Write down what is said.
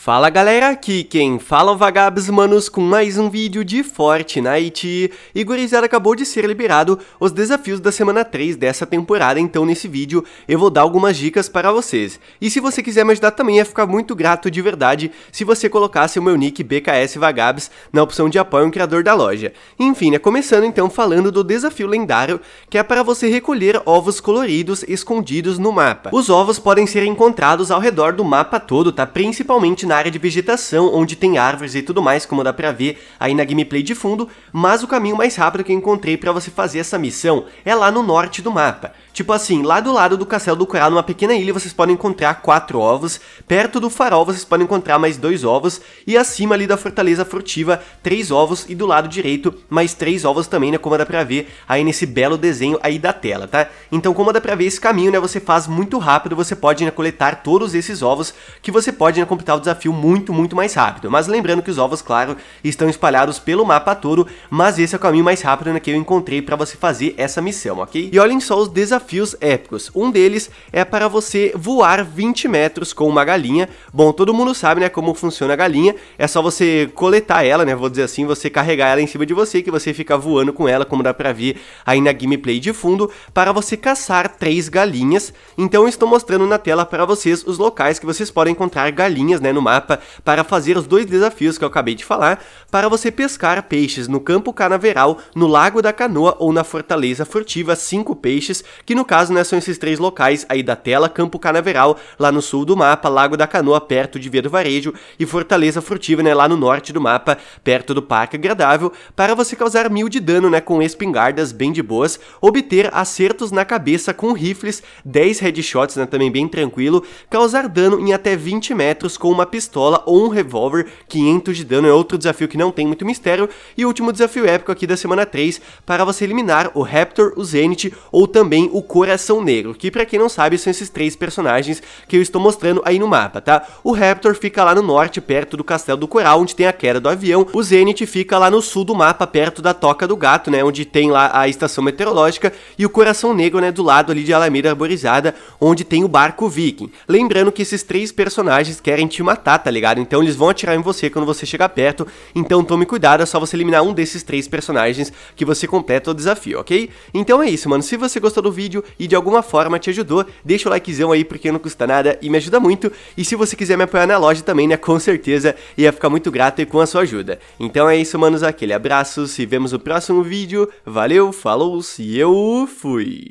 Fala galera, aqui quem fala é Vagabos Manos com mais um vídeo de Fortnite e gurizada acabou de ser liberado os desafios da semana 3 dessa temporada, então nesse vídeo eu vou dar algumas dicas para vocês. E se você quiser me ajudar também ia ficar muito grato de verdade se você colocasse o meu nick BKS Vagabos na opção de apoio ao criador da loja. Enfim, né, começando então falando do desafio lendário que é para você recolher ovos coloridos escondidos no mapa. Os ovos podem ser encontrados ao redor do mapa todo, tá? Principalmente na área de vegetação, onde tem árvores e tudo mais, como dá pra ver aí na gameplay de fundo, mas o caminho mais rápido que eu encontrei para você fazer essa missão é lá no norte do mapa. Tipo assim, lá do lado do Castelo do Coral, numa pequena ilha, vocês podem encontrar quatro ovos, perto do farol vocês podem encontrar mais dois ovos, e acima ali da Fortaleza Furtiva, três ovos, e do lado direito, mais três ovos também, né, como dá pra ver aí nesse belo desenho aí da tela, tá? Então, como dá pra ver esse caminho, né, você faz muito rápido, você pode né, coletar todos esses ovos, que você pode né, completar o desafio desafio muito, muito mais rápido. Mas lembrando que os ovos, claro, estão espalhados pelo mapa todo, mas esse é o caminho mais rápido né, que eu encontrei para você fazer essa missão, ok? E olhem só os desafios épicos. Um deles é para você voar 20 metros com uma galinha. Bom, todo mundo sabe, né, como funciona a galinha. É só você coletar ela, né, vou dizer assim, você carregar ela em cima de você, que você fica voando com ela, como dá para ver aí na gameplay de fundo, para você caçar três galinhas. Então estou mostrando na tela para vocês os locais que vocês podem encontrar galinhas, né, no mapa para fazer os dois desafios que eu acabei de falar, para você pescar peixes no campo canaveral, no Lago da Canoa ou na Fortaleza Furtiva, cinco peixes, que no caso né, são esses três locais aí da tela, Campo Canaveral, lá no sul do mapa, Lago da Canoa, perto de Via do Varejo, e Fortaleza Furtiva, né, lá no norte do mapa, perto do Parque Agradável, para você causar mil de dano né, com espingardas bem de boas, obter acertos na cabeça com rifles, 10 headshots né, também bem tranquilo, causar dano em até 20 metros com uma pistola pistola ou um revólver, 500 de dano é outro desafio que não tem muito mistério, e o último desafio épico aqui da semana 3, para você eliminar o Raptor, o Zenith ou também o Coração Negro, que para quem não sabe são esses três personagens que eu estou mostrando aí no mapa, tá? O Raptor fica lá no norte, perto do Castelo do Coral, onde tem a queda do avião, o Zenith fica lá no sul do mapa, perto da Toca do Gato, né, onde tem lá a estação meteorológica, e o Coração Negro, né, do lado ali de Alameda Arborizada, onde tem o barco Viking. Lembrando que esses três personagens querem te matar, matar, tá ligado? Então eles vão atirar em você quando você chegar perto, então tome cuidado, é só você eliminar um desses três personagens que você completa o desafio, ok? Então é isso, mano, se você gostou do vídeo e de alguma forma te ajudou, deixa o likezão aí porque não custa nada e me ajuda muito, e se você quiser me apoiar na loja também, né, com certeza ia ficar muito grato e com a sua ajuda. Então é isso, manos, aquele abraço, se vemos no próximo vídeo, valeu, falou, se eu fui!